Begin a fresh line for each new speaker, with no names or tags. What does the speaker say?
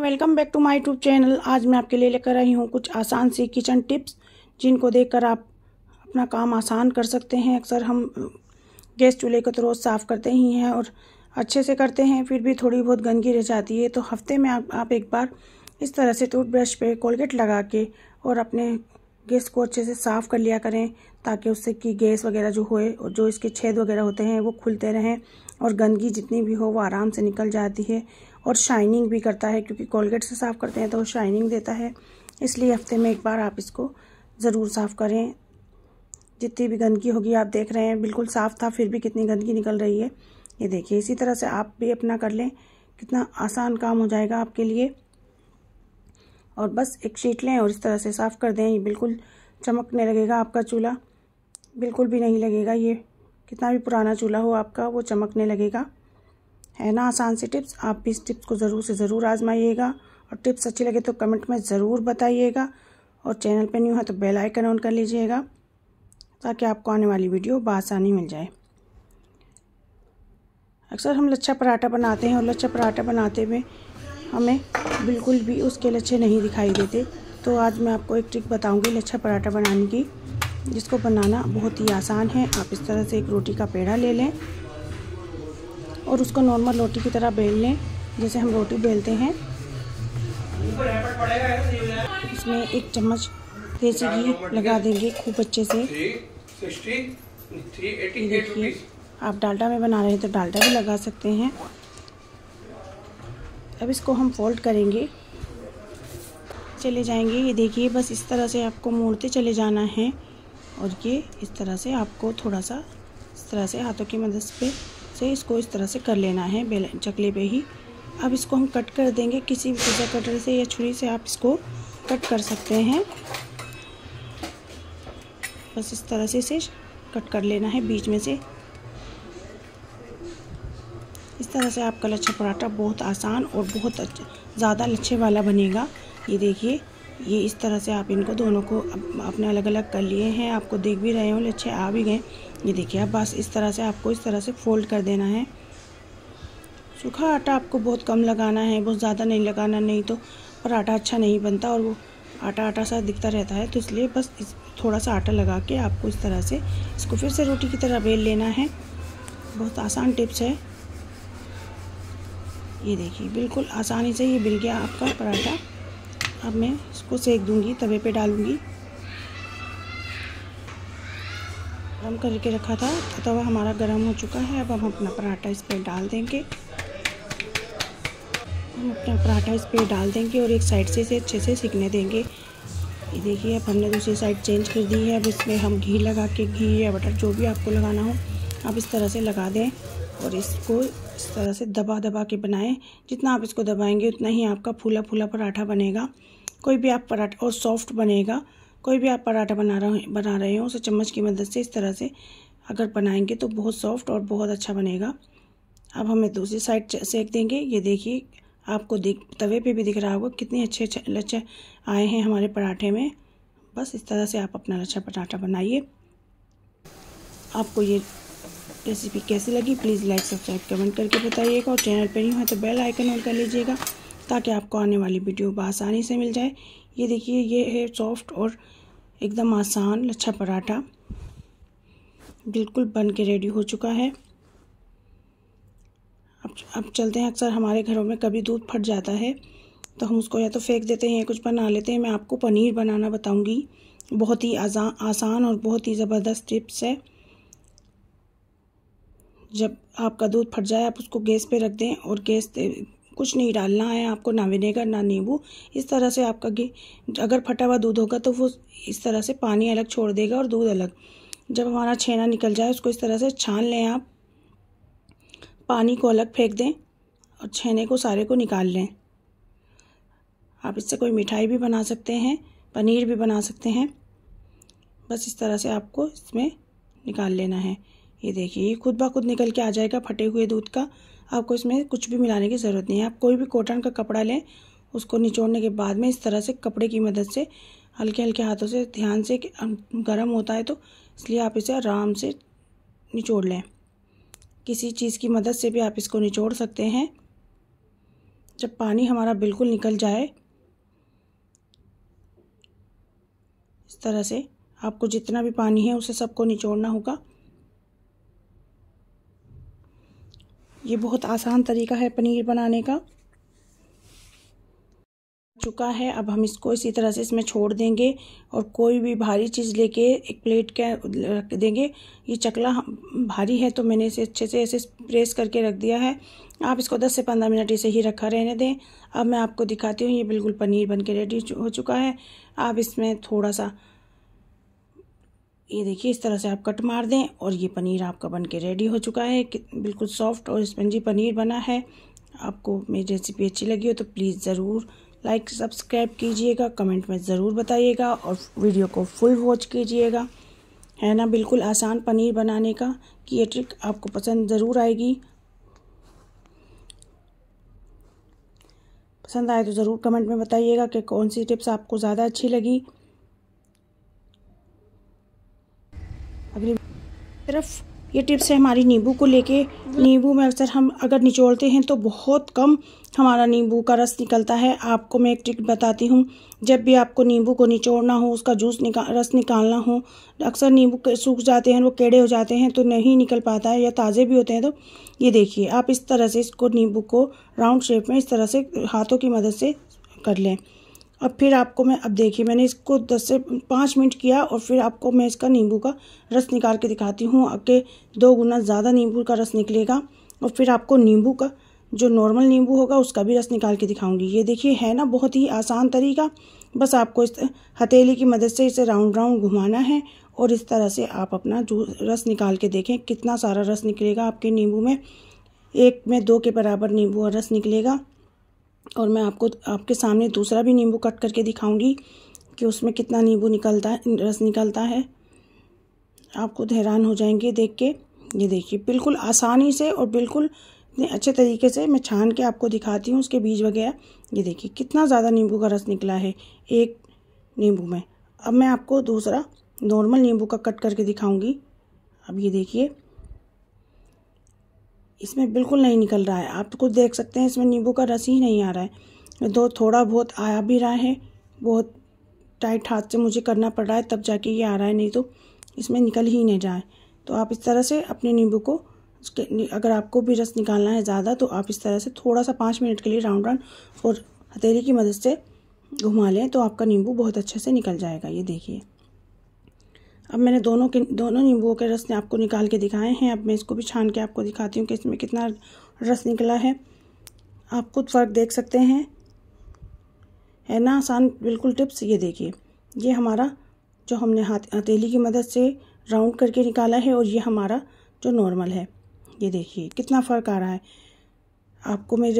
welcome back to my YouTube channel आज मैं आपके लिए लेकर आई हूँ कुछ आसान सी किचन टिप्स जिनको देखकर आप अपना काम आसान कर सकते हैं अक्सर हम गैस चूल्हे को तो रोज़ साफ़ करते ही हैं और अच्छे से करते हैं फिर भी थोड़ी बहुत गंदगी रह जाती है तो हफ्ते में आप, आप एक बार इस तरह से टूथब्रश पे कोलगेट लगा के और अपने गैस को अच्छे से साफ़ कर लिया करें ताकि उससे कि गैस वगैरह जो होए और जो इसके छेद वगैरह होते हैं वो खुलते रहें और गंदगी जितनी भी हो वो आराम से निकल जाती है और शाइनिंग भी करता है क्योंकि कोलगेट से साफ़ करते हैं तो वो शाइनिंग देता है इसलिए हफ्ते में एक बार आप इसको ज़रूर साफ़ करें जितनी भी गंदगी होगी आप देख रहे हैं बिल्कुल साफ़ था फिर भी कितनी गंदगी निकल रही है ये देखिए इसी तरह से आप भी अपना कर लें कितना आसान काम हो जाएगा आपके लिए और बस एक शीट लें और इस तरह से साफ़ कर दें ये बिल्कुल चमकने लगेगा आपका चूल्हा बिल्कुल भी नहीं लगेगा ये कितना भी पुराना चूल्हा हो आपका वो चमकने लगेगा है ना आसान सी टिप्स आप भी इस टिप्स को ज़रूर से ज़रूर आजमाइएगा और टिप्स अच्छी लगे तो कमेंट में ज़रूर बताइएगा और चैनल पर न्यू है तो बेल आइकन ऑन कर लीजिएगा ताकि आपको आने वाली वीडियो बसानी मिल जाए अक्सर हम लच्छा पराठा बनाते हैं और लच्छा पराठा बनाते हुए हमें बिल्कुल भी उसके लच्छे नहीं दिखाई देते तो आज मैं आपको एक ट्रिक बताऊंगी लच्छा पराठा बनाने की जिसको बनाना बहुत ही आसान है आप इस तरह से एक रोटी का पेड़ा ले लें और उसको नॉर्मल रोटी की तरह बेल लें जैसे हम रोटी बेलते हैं इसमें एक चम्मच देसी घी लगा देंगे खूब अच्छे से देखिए आप डाल्टा में बना रहे हैं तो डाल्टा भी लगा सकते हैं अब इसको हम फोल्ड करेंगे चले जाएंगे ये देखिए बस इस तरह से आपको मोड़ते चले जाना है और ये इस तरह से आपको थोड़ा सा इस तरह से हाथों की मदद से से इसको इस तरह से कर लेना है बेलन चकले पे ही अब इसको हम कट कर देंगे किसी भी पिज़्ज़ा कटर से या छुरी से आप इसको कट कर सकते हैं बस इस तरह से इसे कट कर लेना है बीच में से इस तरह से आपका लच्छा पराठा बहुत आसान और बहुत अच्छा ज़्यादा लच्छे वाला बनेगा ये देखिए ये इस तरह से आप इनको दोनों को अपने अलग अलग कर लिए हैं आपको देख भी रहे हो लच्छे आ भी गए ये देखिए आप बस इस तरह से आपको इस तरह से फोल्ड कर देना है सूखा आटा आपको बहुत कम लगाना है बहुत ज़्यादा नहीं लगाना नहीं तो आटा अच्छा नहीं बनता और वो आटा आटा सा दिखता रहता है तो इसलिए बस इस थोड़ा सा आटा लगा के आपको इस तरह से इसको फिर से रोटी की तरह बेल लेना है बहुत आसान टिप्स है ये देखिए बिल्कुल आसानी से ये बिल गया आपका पराठा अब मैं इसको सेक दूंगी तवे पे डालूंगी गरम करके रखा था तो तवा हमारा गरम हो चुका है अब हम अपना पराठा इस पर डाल देंगे हम अपना पराठा इस पर डाल देंगे और एक साइड से इसे अच्छे से सिकने देंगे ये देखिए अब हमने दूसरी साइड चेंज कर दी है अब इसमें हम घी लगा के घी या बटर जो भी आपको लगाना हो आप इस तरह से लगा दें और इसको इस तरह से दबा दबा के बनाएं जितना आप इसको दबाएंगे उतना ही आपका फूला फूला पराठा बनेगा कोई भी आप पराठा और सॉफ्ट बनेगा कोई भी आप पराठा बना रहे बना रहे हो उसे चम्मच की मदद से इस तरह से अगर बनाएंगे तो बहुत सॉफ्ट और बहुत अच्छा बनेगा अब हमें दूसरी साइड सेक देंगे ये देखिए आपको दिख तवे पे भी दिख रहा होगा कितने अच्छे अच्छे लच्छे आए हैं हमारे पराठे में बस इस तरह से आप अपना लच्छा पराठा बनाइए आपको ये रेसिपी कैसी लगी प्लीज़ लाइक सब्सक्राइब कमेंट करके बताइएगा और चैनल पर नहीं हो तो बेल आइकन ऑन कर लीजिएगा ताकि आपको आने वाली वीडियो बसानी से मिल जाए ये देखिए ये है सॉफ्ट और एकदम आसान लच्छा पराठा बिल्कुल बन के रेडी हो चुका है अब अब चलते हैं अक्सर हमारे घरों में कभी दूध फट जाता है तो हम उसको या तो फेंक देते हैं या कुछ बना लेते हैं मैं आपको पनीर बनाना बताऊंगी बहुत ही आसान और बहुत ही ज़बरदस्त टिप्स है जब आपका दूध फट जाए आप उसको गैस पे रख दें और गैस कुछ नहीं डालना है आपको ना विनेगर ना नींबू इस तरह से आपका घी अगर फटा हुआ दूध होगा तो वो इस तरह से पानी अलग छोड़ देगा और दूध अलग जब हमारा छेना निकल जाए उसको इस तरह से छान लें आप पानी को अलग फेंक दें और छेने को सारे को निकाल लें आप इससे कोई मिठाई भी बना सकते हैं पनीर भी बना सकते हैं बस इस तरह से आपको इसमें निकाल लेना है ये देखिए ये खुद ब खुद निकल के आ जाएगा फटे हुए दूध का आपको इसमें कुछ भी मिलाने की ज़रूरत नहीं है आप कोई भी कॉटन का कपड़ा लें उसको निचोड़ने के बाद में इस तरह से कपड़े की मदद से हल्के हल्के हाथों से ध्यान से गर्म होता है तो इसलिए आप इसे आराम से निचोड़ लें किसी चीज़ की मदद से भी आप इसको निचोड़ सकते हैं जब पानी हमारा बिल्कुल निकल जाए इस तरह से आपको जितना भी पानी है उसे सबको निचोड़ना होगा ये बहुत आसान तरीका है पनीर बनाने का चुका है अब हम इसको इसी तरह से इसमें छोड़ देंगे और कोई भी भारी चीज़ लेके एक प्लेट के रख देंगे ये चकला भारी है तो मैंने इसे अच्छे से ऐसे प्रेस करके रख दिया है आप इसको 10 से 15 मिनट इसे ही रखा रहने दें अब मैं आपको दिखाती हूँ ये बिल्कुल पनीर बन के रेडी हो चुका है आप इसमें थोड़ा सा ये देखिए इस तरह से आप कट मार दें और ये पनीर आपका बन के रेडी हो चुका है बिल्कुल सॉफ्ट और स्पंजी पनीर बना है आपको मेरी रेसिपी अच्छी लगी हो तो प्लीज़ ज़रूर लाइक सब्सक्राइब कीजिएगा कमेंट में ज़रूर बताइएगा और वीडियो को फुल वॉच कीजिएगा है ना बिल्कुल आसान पनीर बनाने का कि ये ट्रिक आपको पसंद ज़रूर आएगी पसंद आए तो ज़रूर कमेंट में बताइएगा कि कौन सी टिप्स आपको ज़्यादा अच्छी लगी तरफ ये टिप्स है हमारी नींबू को लेके नींबू में अक्सर हम अगर निचोड़ते हैं तो बहुत कम हमारा नींबू का रस निकलता है आपको मैं एक ट्रिक बताती हूँ जब भी आपको नींबू को निचोड़ना हो उसका जूस निकाल रस निकालना हो अक्सर नींबू सूख जाते हैं वो केड़े हो जाते हैं तो नहीं निकल पाता है या ताज़े भी होते हैं तो ये देखिए आप इस तरह से इसको नींबू को राउंड शेप में इस तरह से हाथों की मदद से कर लें अब फिर आपको मैं अब देखिए मैंने इसको 10 से 5 मिनट किया और फिर आपको मैं इसका नींबू का रस निकाल के दिखाती हूँ आपके दो गुना ज़्यादा नींबू का रस निकलेगा और फिर आपको नींबू का जो नॉर्मल नींबू होगा उसका भी रस निकाल के दिखाऊंगी ये देखिए है ना बहुत ही आसान तरीका बस आपको इस हथेली की मदद से इसे राउंड राउंड घुमाना है और इस तरह से आप अपना जो रस निकाल के देखें कितना सारा रस निकलेगा आपके नींबू में एक में दो के बराबर नींबू का रस निकलेगा और मैं आपको आपके सामने दूसरा भी नींबू कट करके दिखाऊंगी कि उसमें कितना नींबू निकलता है रस निकलता है आप खुद तो हैरान हो जाएंगे देख के ये देखिए बिल्कुल आसानी से और बिल्कुल इतने अच्छे तरीके से मैं छान के आपको दिखाती हूँ उसके बीज वगैरह ये देखिए कितना ज़्यादा नींबू का रस निकला है एक नींबू में अब मैं आपको दूसरा नॉर्मल नींबू का कट करके दिखाऊंगी अब ये देखिए इसमें बिल्कुल नहीं निकल रहा है आप तो कुछ देख सकते हैं इसमें नींबू का रस ही नहीं आ रहा है दो तो थोड़ा बहुत आया भी रहा है बहुत टाइट हाथ से मुझे करना पड़ रहा है तब जाके ये आ रहा है नहीं तो इसमें निकल ही नहीं जाए तो आप इस तरह से अपने नींबू को उसके अगर आपको भी रस निकालना है ज़्यादा तो आप इस तरह से थोड़ा सा पाँच मिनट के लिए राउंड राउंड और हथेली की मदद से घुमा लें तो आपका नींबू बहुत अच्छे से निकल जाएगा ये देखिए अब मैंने दोनों के दोनों नींबुओं के रस ने आपको निकाल के दिखाए हैं अब मैं इसको भी छान के आपको दिखाती हूँ कि इसमें कितना रस निकला है आप खुद फ़र्क देख सकते हैं है ना आसान बिल्कुल टिप्स ये देखिए ये हमारा जो हमने हाथ हथेली की मदद से राउंड करके निकाला है और ये हमारा जो नॉर्मल है ये देखिए कितना फ़र्क आ रहा है आपको मेरे